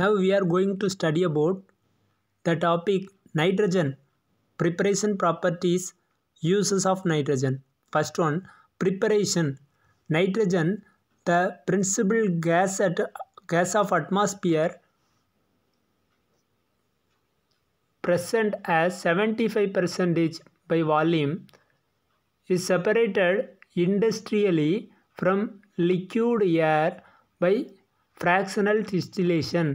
Now we are going to study about the topic nitrogen, preparation properties, uses of nitrogen. First one, preparation. Nitrogen, the principal gas at gas of atmosphere present as 75% by volume is separated industrially from liquid air by fractional distillation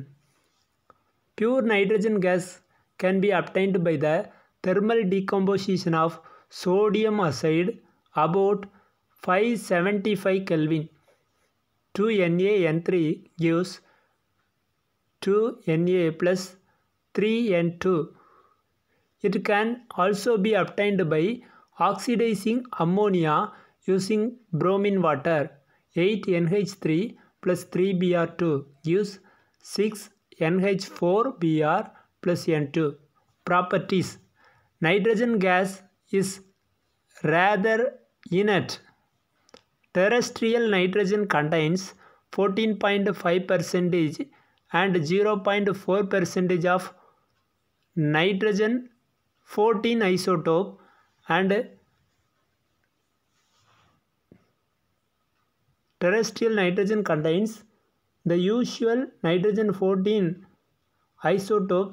Pure nitrogen gas can be obtained by the thermal decomposition of sodium acide about 575 Kelvin. 2NaN3 gives 2Na plus 3N2. It can also be obtained by oxidizing ammonia using bromine water. 8NH3 plus 3Br2 gives 6 NH4Br plus N2. Properties Nitrogen gas is rather inert. Terrestrial nitrogen contains 14.5 percentage and 0.4 percent of nitrogen 14 isotope and terrestrial nitrogen contains the usual nitrogen 14 isotope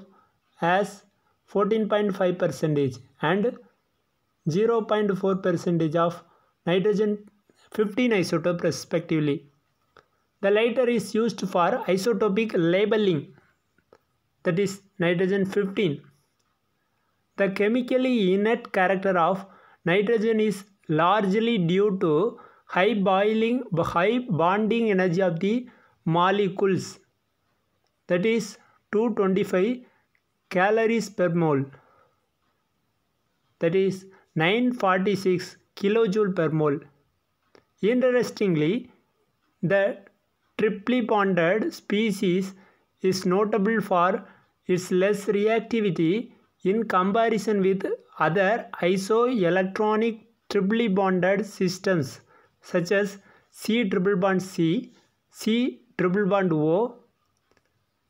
has 14.5 percentage and 0.4 percentage of nitrogen 15 isotope respectively. The lighter is used for isotopic labeling that is nitrogen 15. The chemically inert character of nitrogen is largely due to high boiling high bonding energy of the molecules that is 225 calories per mole that is 946 kilojoule per mole. Interestingly, the triply bonded species is notable for its less reactivity in comparison with other isoelectronic triply bonded systems such as C triple bond C, C triple bond O,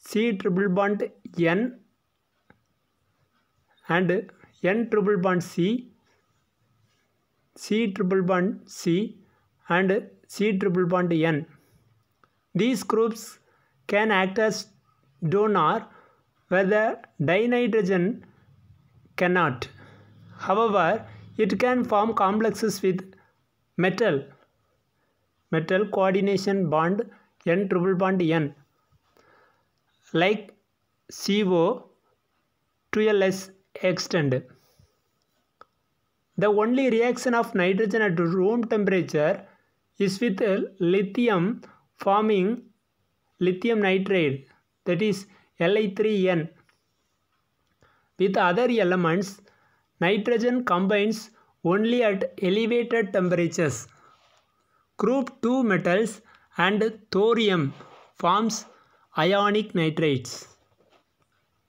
C triple bond N and N triple bond C, C triple bond C and C triple bond N. These groups can act as donor where the dinitrogen cannot. However, it can form complexes with metal metal coordination bond n triple bond n like CO to a less extent. The only reaction of nitrogen at room temperature is with lithium forming lithium nitride that is Li3N. With other elements, nitrogen combines only at elevated temperatures. Group 2 metals and thorium forms ionic nitrates.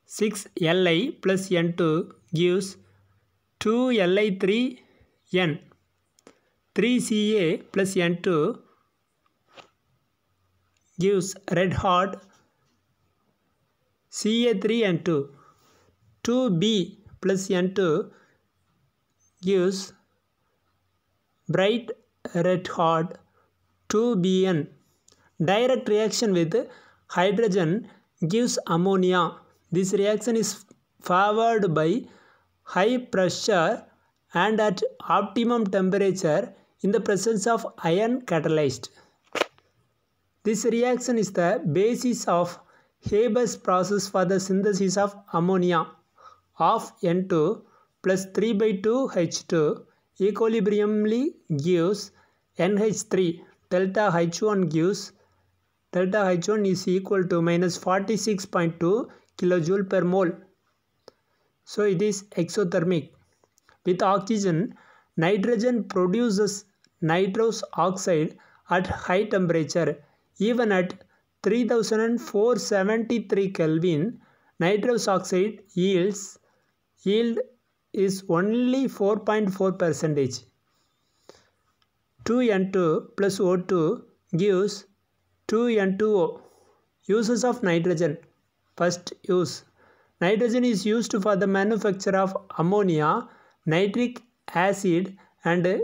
6Li plus N2 gives 2Li3N. 3Ca plus N2 gives red hot Ca3N2. 2B plus N2 gives bright red hot 2Bn. Direct reaction with hydrogen gives ammonia. This reaction is powered by high pressure and at optimum temperature in the presence of iron catalyzed. This reaction is the basis of Haber's process for the synthesis of ammonia of N2 plus 3 by 2 H2 equilibriumly gives NH3 delta H1 gives delta H1 is equal to minus 46.2 kilojoule per mole. So it is exothermic. With oxygen, nitrogen produces nitrous oxide at high temperature. Even at 3473 Kelvin, nitrous oxide yields yield is only 4.4 percentage. 2N2 plus O2 gives 2N2O. Uses of nitrogen. First use. Nitrogen is used for the manufacture of ammonia, nitric acid and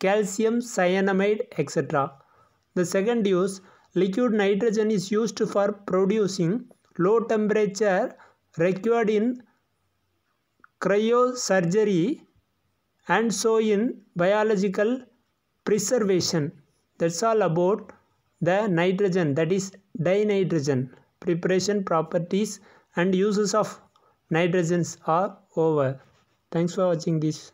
calcium cyanamide etc. The second use. Liquid nitrogen is used for producing low temperature required in cryosurgery and so in biological preservation that's all about the nitrogen that is dinitrogen preparation properties and uses of nitrogens are over thanks for watching this